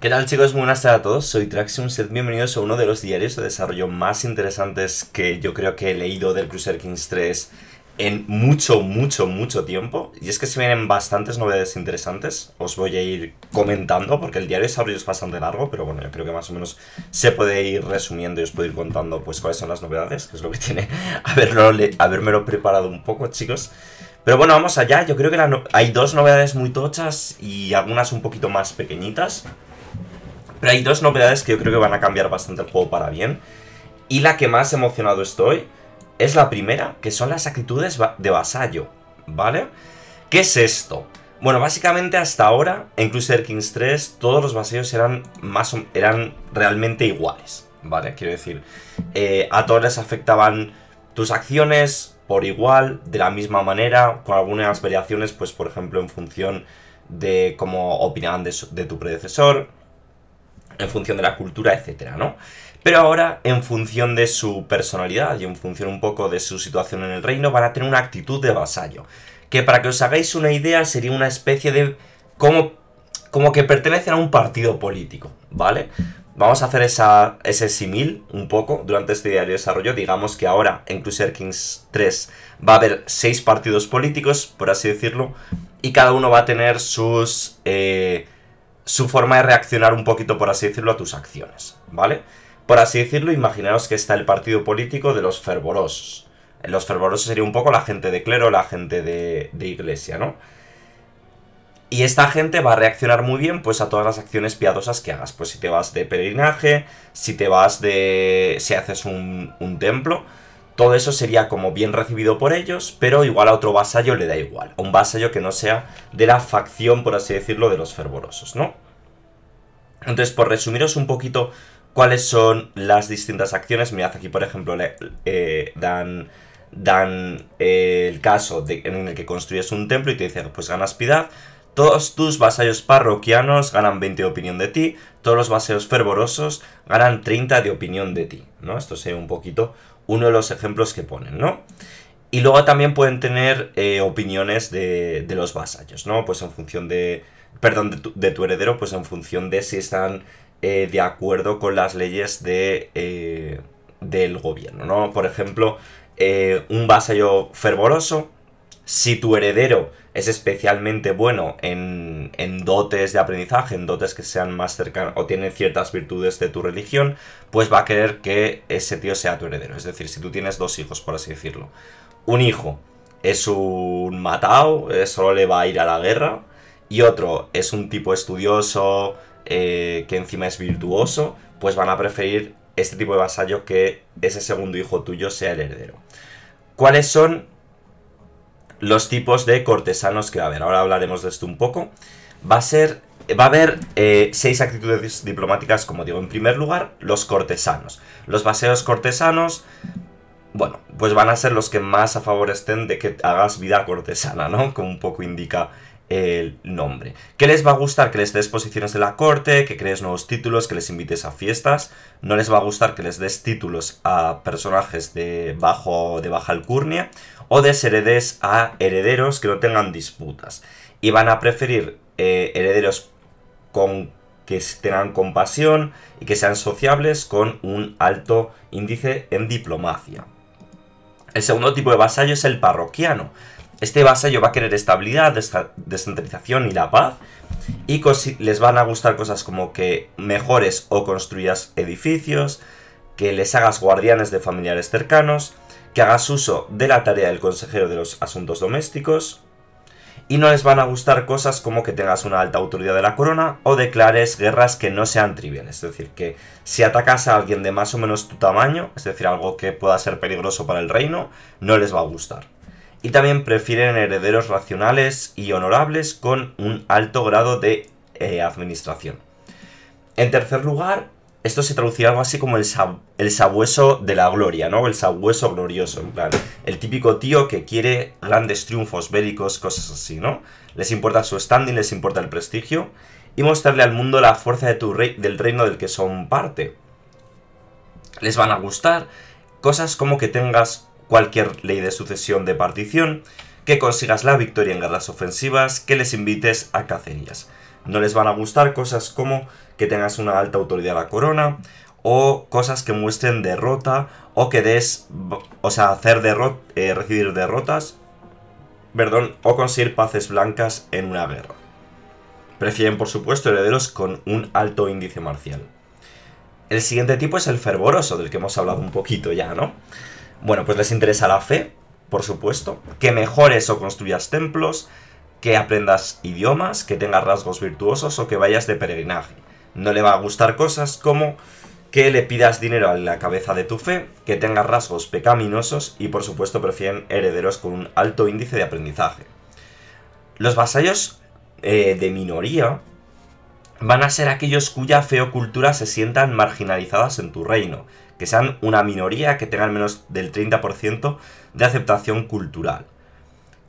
¿Qué tal chicos? Buenas tardes a todos, soy Traxium, bienvenidos a uno de los diarios de desarrollo más interesantes que yo creo que he leído del Crusader Kings 3 en mucho, mucho, mucho tiempo. Y es que se vienen bastantes novedades interesantes, os voy a ir comentando porque el diario de desarrollo es bastante largo, pero bueno, yo creo que más o menos se puede ir resumiendo y os puedo ir contando pues cuáles son las novedades, que es lo que tiene haberlo, habérmelo preparado un poco chicos. Pero bueno, vamos allá, yo creo que hay dos novedades muy tochas y algunas un poquito más pequeñitas. Pero hay dos novedades que yo creo que van a cambiar bastante el juego para bien. Y la que más emocionado estoy es la primera, que son las actitudes de vasallo, ¿vale? ¿Qué es esto? Bueno, básicamente hasta ahora, en Crusader Kings 3, todos los vasallos eran, más eran realmente iguales, ¿vale? Quiero decir, eh, a todos les afectaban tus acciones por igual, de la misma manera, con algunas variaciones, pues por ejemplo en función de cómo opinaban de tu predecesor, en función de la cultura, etcétera, ¿no? Pero ahora, en función de su personalidad y en función un poco de su situación en el reino, van a tener una actitud de vasallo. Que para que os hagáis una idea, sería una especie de. como, como que pertenecen a un partido político, ¿vale? Vamos a hacer esa, ese simil un poco durante este diario de desarrollo. Digamos que ahora en Crusader Kings 3 va a haber seis partidos políticos, por así decirlo, y cada uno va a tener sus. Eh, su forma de reaccionar un poquito, por así decirlo, a tus acciones, ¿vale? Por así decirlo, imaginaos que está el partido político de los fervorosos. Los fervorosos sería un poco la gente de clero, la gente de, iglesia, ¿no? Y esta gente va a reaccionar muy bien pues a todas las acciones piadosas que hagas. Pues si te vas de peregrinaje, si te vas de... si haces un, un templo, todo eso sería como bien recibido por ellos, pero igual a otro vasallo le da igual. A un vasallo que no sea de la facción, por así decirlo, de los fervorosos, ¿no? Entonces, por resumiros un poquito cuáles son las distintas acciones, mirad aquí, por ejemplo, le, eh, dan, dan eh, el caso en el que construyes un templo y te dicen, pues ganas piedad, todos tus vasallos parroquianos ganan 20 de opinión de ti, todos los vasallos fervorosos ganan 30 de opinión de ti, ¿no? Esto sería un poquito uno de los ejemplos que ponen, ¿no? Y luego también pueden tener eh, opiniones de, los vasallos, ¿no? Pues en función de. Perdón, de tu, heredero, pues en función de si están eh, de acuerdo con las leyes de, eh, del gobierno, ¿no? Por ejemplo, un vasallo fervoroso si tu heredero es especialmente bueno en, dotes de aprendizaje, en dotes que sean más cercanos o tienen ciertas virtudes de tu religión, pues va a querer que ese tío sea tu heredero. Es decir, si tú tienes dos hijos, por así decirlo. Un hijo es un matao, eh, solo le va a ir a la guerra. Y otro es un tipo estudioso, eh, que encima es virtuoso, pues van a preferir este tipo de vasallo que ese segundo hijo tuyo sea el heredero. ¿Cuáles son los tipos de cortesanos que va a haber. Ahora hablaremos de esto un poco. Va a ser va a haber eh, seis actitudes diplomáticas, como digo. En primer lugar, los cortesanos. Los baseos cortesanos, bueno, pues van a ser los que más a favor estén de que hagas vida cortesana, ¿no? Como un poco indica el nombre. ¿Qué les va a gustar? Que les des posiciones de la corte, que crees nuevos títulos, que les invites a fiestas. No les va a gustar que les des títulos a personajes de bajo de baja alcurnia o desheredes a herederos que no tengan disputas. Y van a preferir eh, herederos con que tengan compasión y que sean sociables con un alto índice en diplomacia. El segundo tipo de vasallo es el parroquiano. Este vasallo va a querer estabilidad, descentralización y la paz. Y les van a gustar cosas como que mejores o construyas edificios, que les hagas guardianes de familiares cercanos, que hagas uso de la tarea del consejero de los asuntos domésticos, y no les van a gustar cosas como que tengas una alta autoridad de la corona o declares guerras que no sean triviales. Es decir, que si atacas a alguien de más o menos tu tamaño, es decir, algo que pueda ser peligroso para el reino, no les va a gustar. Y también prefieren herederos racionales y honorables con un alto grado de eh, administración. En tercer lugar, esto se traducirá algo así como el, sabueso de la gloria, ¿no? El sabueso glorioso, en plan. El típico tío que quiere grandes triunfos bélicos, cosas así, ¿no? Les importa su standing, les importa el prestigio y mostrarle al mundo la fuerza de tu del reino del que son parte. Les van a gustar cosas como que tengas cualquier ley de sucesión de partición, que consigas la victoria en guerras ofensivas, que les invites a cacerías. No les van a gustar cosas como que tengas una alta autoridad a la corona, o cosas que muestren derrota, o que des, o sea, hacer eh, recibir derrotas, perdón, o conseguir paces blancas en una guerra. Prefieren, por supuesto, herederos con un alto índice marcial. El siguiente tipo es el fervoroso, del que hemos hablado un poquito ya, ¿no? Bueno, pues les interesa la fe, por supuesto, que mejores o construyas templos, que aprendas idiomas, que tengas rasgos virtuosos o que vayas de peregrinaje. No le va a gustar cosas como que le pidas dinero a la cabeza de tu fe, que tengas rasgos pecaminosos y por supuesto prefieren herederos con un alto índice de aprendizaje. Los vasallos eh, de minoría van a ser aquellos cuya fe o cultura se sientan marginalizadas en tu reino, que sean una minoría que tenga menos del 30% de aceptación cultural.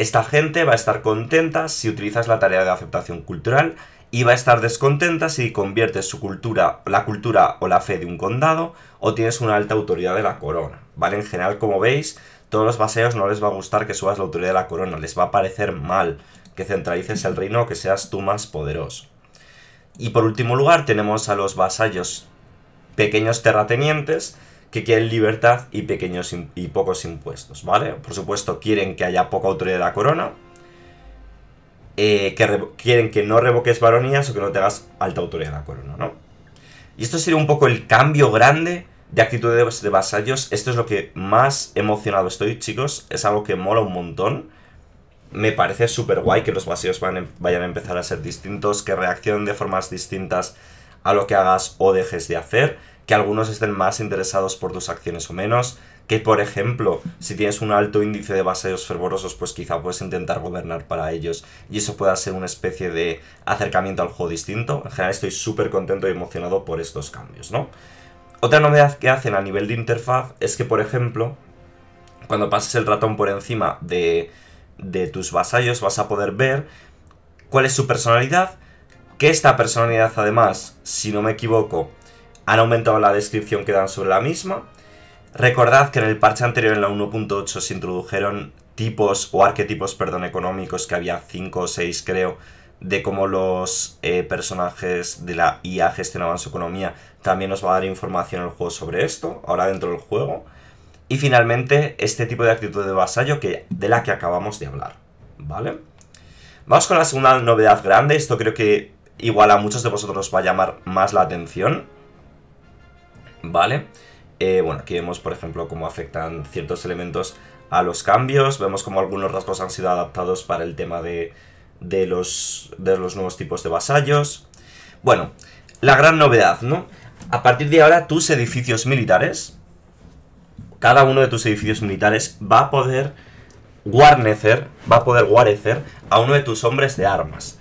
Esta gente va a estar contenta si utilizas la tarea de aceptación cultural y va a estar descontenta si conviertes su cultura, la cultura o la fe de un condado o tienes una alta autoridad de la corona, ¿vale? En general, como veis, todos los vasallos no les va a gustar que subas la autoridad de la corona, les va a parecer mal que centralices el reino o que seas tú más poderoso. Y por último lugar tenemos a los vasallos pequeños terratenientes, que quieren libertad y pequeños y pocos impuestos, ¿vale? Por supuesto, quieren que haya poca autoridad de la corona, eh, que quieren que no revoques baronías o que no tengas alta autoridad de la corona, ¿no? Y esto sería un poco el cambio grande de actitudes de vasallos. Esto es lo que más emocionado estoy, chicos. Es algo que mola un montón. Me parece súper guay que los vasallos em-, vayan a empezar a ser distintos, que reaccionen de formas distintas a lo que hagas o dejes de hacer que algunos estén más interesados por tus acciones o menos, que por ejemplo, si tienes un alto índice de vasallos fervorosos, pues quizá puedes intentar gobernar para ellos y eso pueda ser una especie de acercamiento al juego distinto. En general estoy súper contento y emocionado por estos cambios, ¿no? Otra novedad que hacen a nivel de interfaz es que, por ejemplo, cuando pases el ratón por encima de, de tus vasallos vas a poder ver cuál es su personalidad, que esta personalidad además, si no me equivoco, han aumentado la descripción que dan sobre la misma. Recordad que en el parche anterior, en la 1.8, se introdujeron tipos o arquetipos, perdón, económicos, que había 5 o 6 creo, de cómo los eh, personajes de la IA gestionaban su economía. También nos va a dar información el juego sobre esto, ahora dentro del juego. Y finalmente, este tipo de actitud de vasallo que, de la que acabamos de hablar, ¿vale? Vamos con la segunda novedad grande, esto creo que igual a muchos de vosotros va a llamar más la atención. ¿vale? Eh, bueno, aquí vemos, por ejemplo, cómo afectan ciertos elementos a los cambios, vemos cómo algunos rasgos han sido adaptados para el tema de, los, de los nuevos tipos de vasallos. Bueno, la gran novedad, ¿no? A partir de ahora, tus edificios militares, cada uno de tus edificios militares va a poder guarnecer, va a poder guarecer a uno de tus hombres de armas.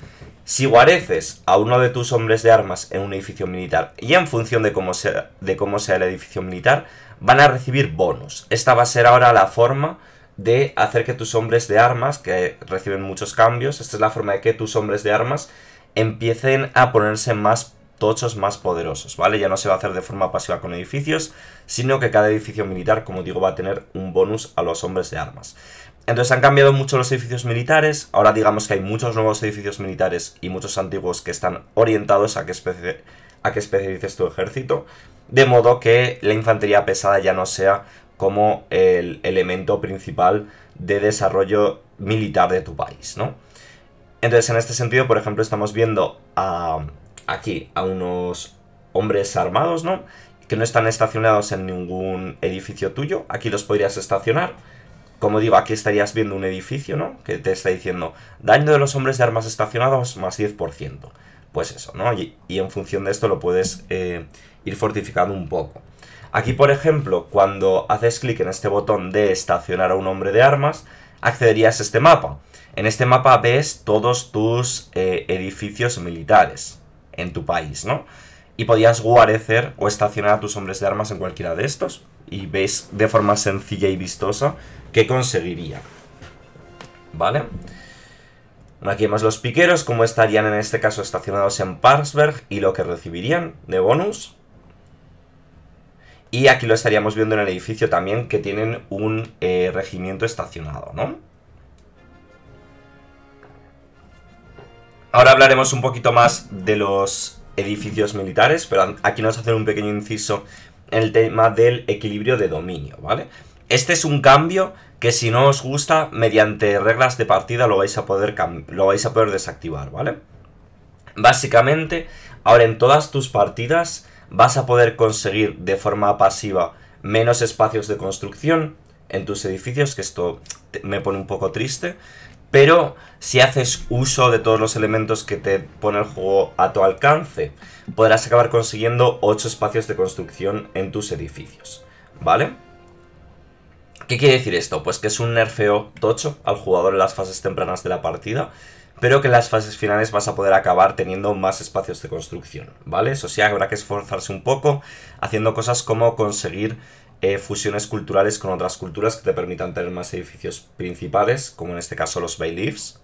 Si guareces a uno de tus hombres de armas en un edificio militar y en función de cómo sea, de cómo sea el edificio militar, van a recibir bonus. Esta va a ser ahora la forma de hacer que tus hombres de armas, que reciben muchos cambios, esta es la forma de que tus hombres de armas empiecen a ponerse más tochos, más poderosos, ¿vale? Ya no se va a hacer de forma pasiva con edificios, sino que cada edificio militar, como digo, va a tener un bonus a los hombres de armas. Entonces han cambiado mucho los edificios militares, ahora digamos que hay muchos nuevos edificios militares y muchos antiguos que están orientados a que, a especialices tu ejército, de modo que la infantería pesada ya no sea como el elemento principal de desarrollo militar de tu país, ¿no? Entonces, en este sentido, por ejemplo, estamos viendo aquí a unos hombres armados, ¿no? Que no están estacionados en ningún edificio tuyo. Aquí los podrías estacionar como digo, aquí estarías viendo un edificio, ¿no? Que te está diciendo daño de los hombres de armas estacionados más 10%. Pues eso, ¿no? Y, en función de esto lo puedes eh, ir fortificando un poco. Aquí, por ejemplo, cuando haces clic en este botón de estacionar a un hombre de armas, accederías a este mapa. En este mapa ves todos tus eh, edificios militares en tu país, ¿no? Y podías guarecer o estacionar a tus hombres de armas en cualquiera de estos y veis de forma sencilla y vistosa que conseguiría. ¿Vale? Aquí vemos los piqueros, como estarían en este caso estacionados en Parsberg y lo que recibirían de bonus. Y aquí lo estaríamos viendo en el edificio también, que tienen un eh, regimiento estacionado, ¿no? Ahora hablaremos un poquito más de los edificios militares, pero aquí nos hacen un pequeño inciso el tema del equilibrio de dominio, ¿vale? Este es un cambio que si no os gusta, mediante reglas de partida lo vais a poder, lo vais a poder desactivar, ¿vale? Básicamente, ahora en todas tus partidas vas a poder conseguir de forma pasiva menos espacios de construcción en tus edificios, que esto me pone un poco triste, pero si haces uso de todos los elementos que te pone el juego a tu alcance, podrás acabar consiguiendo 8 espacios de construcción en tus edificios, ¿vale? ¿Qué quiere decir esto? Pues que es un nerfeo tocho al jugador en las fases tempranas de la partida, pero que en las fases finales vas a poder acabar teniendo más espacios de construcción, ¿vale? Eso sí, habrá que esforzarse un poco haciendo cosas como conseguir eh, fusiones culturales con otras culturas que te permitan tener más edificios principales, como en este caso los bailiffs,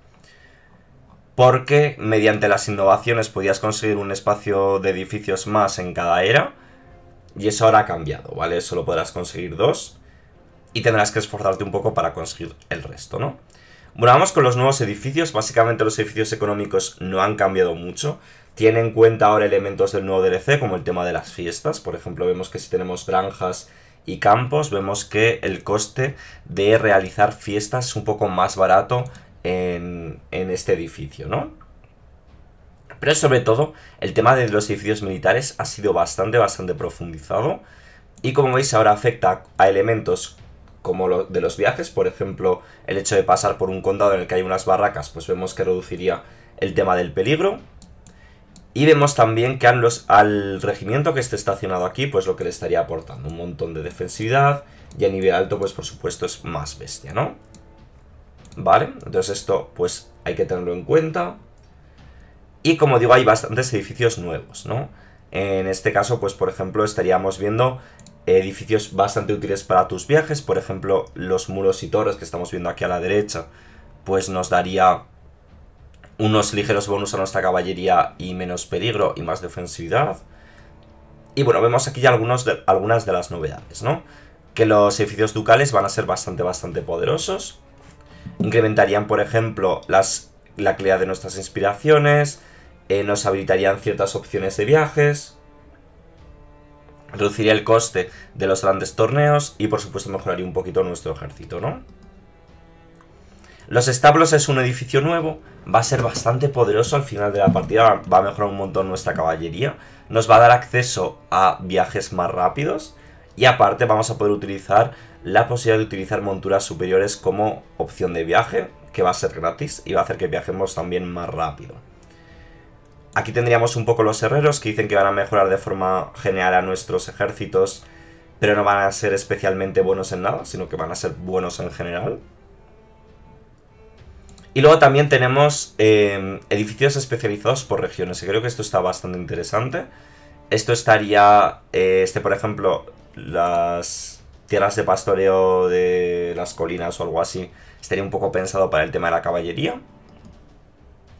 porque mediante las innovaciones podías conseguir un espacio de edificios más en cada era, y eso ahora ha cambiado, ¿vale? Solo podrás conseguir dos, y tendrás que esforzarte un poco para conseguir el resto, ¿no? Bueno, vamos con los nuevos edificios. Básicamente los edificios económicos no han cambiado mucho. Tienen en cuenta ahora elementos del nuevo DLC, como el tema de las fiestas. Por ejemplo, vemos que si tenemos granjas y campos vemos que el coste de realizar fiestas es un poco más barato en, este edificio, ¿no? Pero sobre todo, el tema de los edificios militares ha sido bastante, bastante profundizado. Y como veis ahora afecta a elementos como lo de los viajes, por ejemplo, el hecho de pasar por un condado en el que hay unas barracas, pues vemos que reduciría el tema del peligro. Y vemos también que al regimiento que esté estacionado aquí, pues lo que le estaría aportando, un montón de defensividad, y a nivel alto, pues por supuesto es más bestia, ¿no? Vale, entonces esto, pues hay que tenerlo en cuenta. Y como digo, hay bastantes edificios nuevos, ¿no? En este caso, pues por ejemplo, estaríamos viendo edificios bastante útiles para tus viajes, por ejemplo, los muros y torres que estamos viendo aquí a la derecha, pues nos daría unos ligeros bonus a nuestra caballería y menos peligro y más defensividad. Y bueno, vemos aquí ya algunos algunas de las novedades, ¿no? Que los edificios ducales van a ser bastante, bastante poderosos. Incrementarían, por ejemplo, las, la calidad de nuestras inspiraciones, eh, nos habilitarían ciertas opciones de viajes, reduciría el coste de los grandes torneos y, por supuesto, mejoraría un poquito nuestro ejército, ¿no? Los establos es un edificio nuevo, va a ser bastante poderoso al final de la partida, va a mejorar un montón nuestra caballería, nos va a dar acceso a viajes más rápidos y aparte vamos a poder utilizar la posibilidad de utilizar monturas superiores como opción de viaje, que va a ser gratis y va a hacer que viajemos también más rápido. Aquí tendríamos un poco los herreros que dicen que van a mejorar de forma general a nuestros ejércitos, pero no van a ser especialmente buenos en nada, sino que van a ser buenos en general. Y luego también tenemos em, edificios especializados por regiones, y creo que esto está bastante interesante. Esto estaría, eh, este por ejemplo, las tierras de pastoreo de las colinas o algo así, estaría un poco pensado para el tema de la caballería.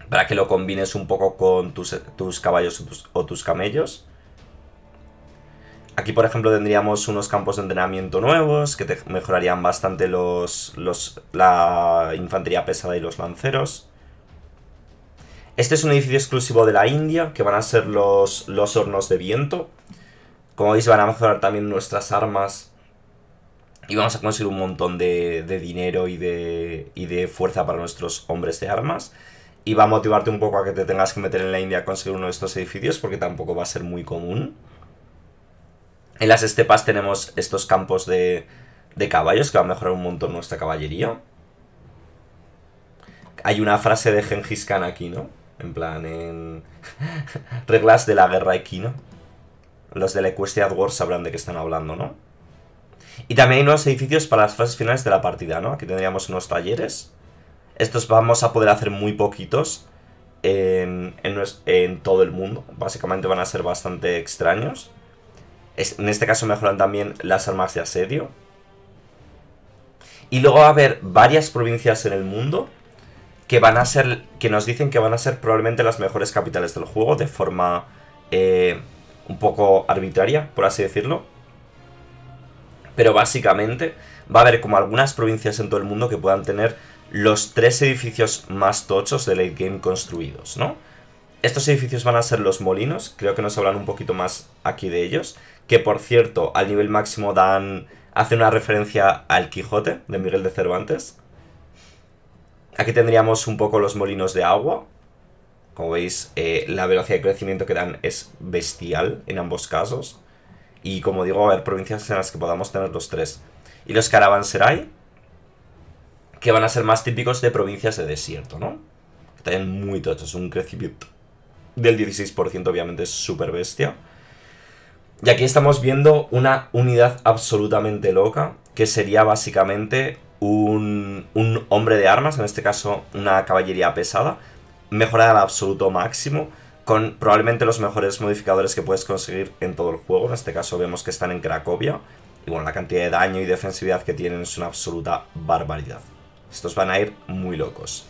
Para que lo combines un poco con tus, caballos o tus camellos. Aquí, por ejemplo, tendríamos unos campos de entrenamiento nuevos que te mejorarían bastante los, la infantería pesada y los lanceros. Este es un edificio exclusivo de la India, que van a ser los, los hornos de viento. Como veis, van a mejorar también nuestras armas y vamos a conseguir un montón de, dinero y de, y de fuerza para nuestros hombres de armas. Y va a motivarte un poco a que te tengas que meter en la India a conseguir uno de estos edificios, porque tampoco va a ser muy común. En las estepas tenemos estos campos de, caballos que van a mejorar un montón nuestra caballería. Hay una frase de Genghis Khan aquí, ¿no? En plan, en reglas de la guerra equino. Los de la Equestria Wars sabrán de qué están hablando, ¿no? Y también hay nuevos edificios para las fases finales de la partida, ¿no? Aquí tendríamos unos talleres. Estos vamos a poder hacer muy poquitos en todo el mundo. Básicamente van a ser bastante extraños en este caso mejoran también las armas de asedio. Y luego va a haber varias provincias en el mundo que van a ser. que nos dicen que van a ser probablemente las mejores capitales del juego, de forma eh, un poco arbitraria, por así decirlo. Pero básicamente va a haber como algunas provincias en todo el mundo que puedan tener los tres edificios más tochos del late game construidos, ¿no? Estos edificios van a ser los molinos, creo que nos hablan un poquito más aquí de ellos que por cierto, al nivel máximo dan hace una referencia al Quijote de Miguel de Cervantes. Aquí tendríamos un poco los molinos de agua. Como veis, eh, la velocidad de crecimiento que dan es bestial en ambos casos. Y como digo, a ver, provincias en las que podamos tener los tres. Y los caravanserai, que van a ser más típicos de provincias de desierto, ¿no? Que también muy tochos, un crecimiento del 16% obviamente es súper bestia. Y aquí estamos viendo una unidad absolutamente loca, que sería básicamente un, hombre de armas, en este caso una caballería pesada, mejorada al absoluto máximo, con probablemente los mejores modificadores que puedes conseguir en todo el juego. En este caso vemos que están en Cracovia. Y bueno, la cantidad de daño y defensividad que tienen es una absoluta barbaridad. Estos van a ir muy locos.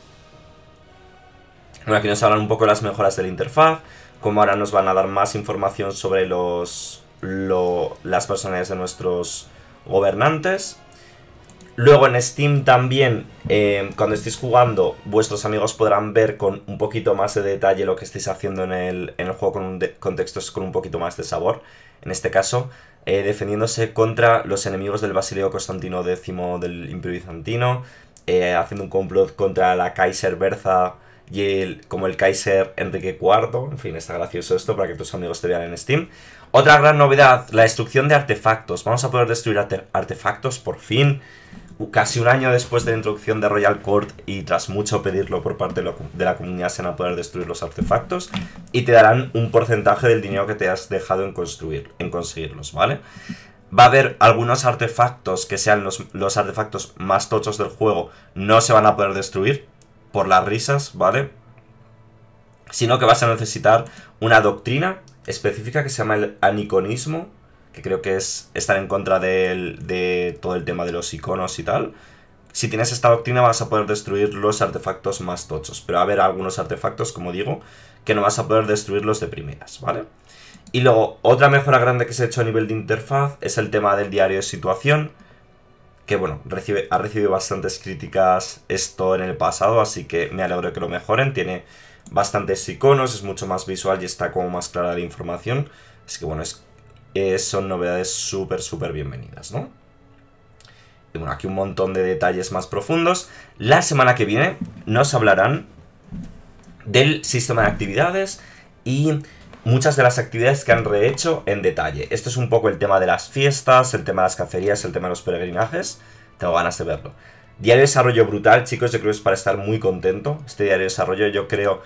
Bueno, aquí nos hablan un poco de las mejoras de la interfaz, como ahora nos van a dar más información sobre los, las personalidades de nuestros gobernantes. Luego en Steam también, eh, cuando estéis jugando, vuestros amigos podrán ver con un poquito más de detalle lo que estáis haciendo en el, juego con, un con un poquito más de sabor. En este caso, eh, defendiéndose contra los enemigos del Basilio Constantino X del Imperio Bizantino, eh, haciendo un complot contra la Kaiser Bertha y como el Kaiser Enrique IV. En fin, está gracioso esto para que tus amigos te vean en Steam. Otra gran novedad, la destrucción de artefactos. Vamos a poder destruir artefactos por fin. Casi un año después de la introducción de Royal Court y tras mucho pedirlo por parte de la comunidad se van a poder destruir los artefactos y te darán un porcentaje del dinero que te has dejado en, construir, en conseguirlos, ¿vale? Va a haber algunos artefactos que sean los artefactos más tochos del juego, no se van a poder destruir, por las risas, ¿vale? Sino que vas a necesitar una doctrina específica que se llama el aniconismo, que creo que es estar en contra de, todo el tema de los iconos y tal. Si tienes esta doctrina vas a poder destruir los artefactos más tochos, pero va a haber algunos artefactos, como digo, que no vas a poder destruirlos de primeras, ¿vale? Y luego, otra mejora grande que se ha hecho a nivel de interfaz es el tema del diario de situación, que bueno, recibe, ha recibido bastantes críticas esto en el pasado, así que me alegro que lo mejoren. Tiene bastantes iconos, es mucho más visual y está como más clara la información. Así que bueno, es, eh, son novedades súper, súper bienvenidas, ¿no? Y bueno, aquí un montón de detalles más profundos. La semana que viene nos hablarán del sistema de actividades y muchas de las actividades que han rehecho en detalle. Esto es un poco el tema de las fiestas, el tema de las cacerías, el tema de los peregrinajes. Tengo ganas de verlo. Diario de desarrollo brutal, chicos, yo creo que es para estar muy contento. Este diario de desarrollo yo creo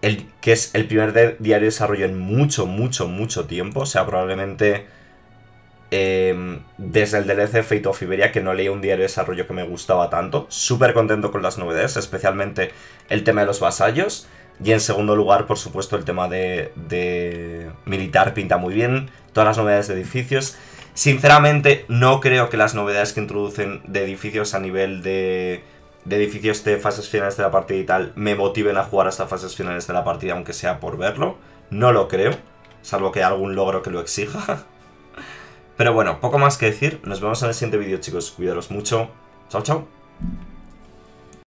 el, que es el primer diario de desarrollo en mucho, mucho, mucho tiempo. O sea, probablemente em, desde el DLC Fate of Iberia que no leía un diario de desarrollo que me gustaba tanto. Súper contento con las novedades, especialmente el tema de los vasallos. Y en segundo lugar, por supuesto, el tema de, militar pinta muy bien. Todas las novedades de edificios. Sinceramente, no creo que las novedades que introducen de edificios a nivel de, de edificios de fases finales de la partida y tal me motiven a jugar hasta fases finales de la partida, aunque sea por verlo. No lo creo, salvo que algún logro que lo exija. Pero bueno, poco más que decir. Nos vemos en el siguiente vídeo, chicos. Cuidaros mucho. Chao, chao.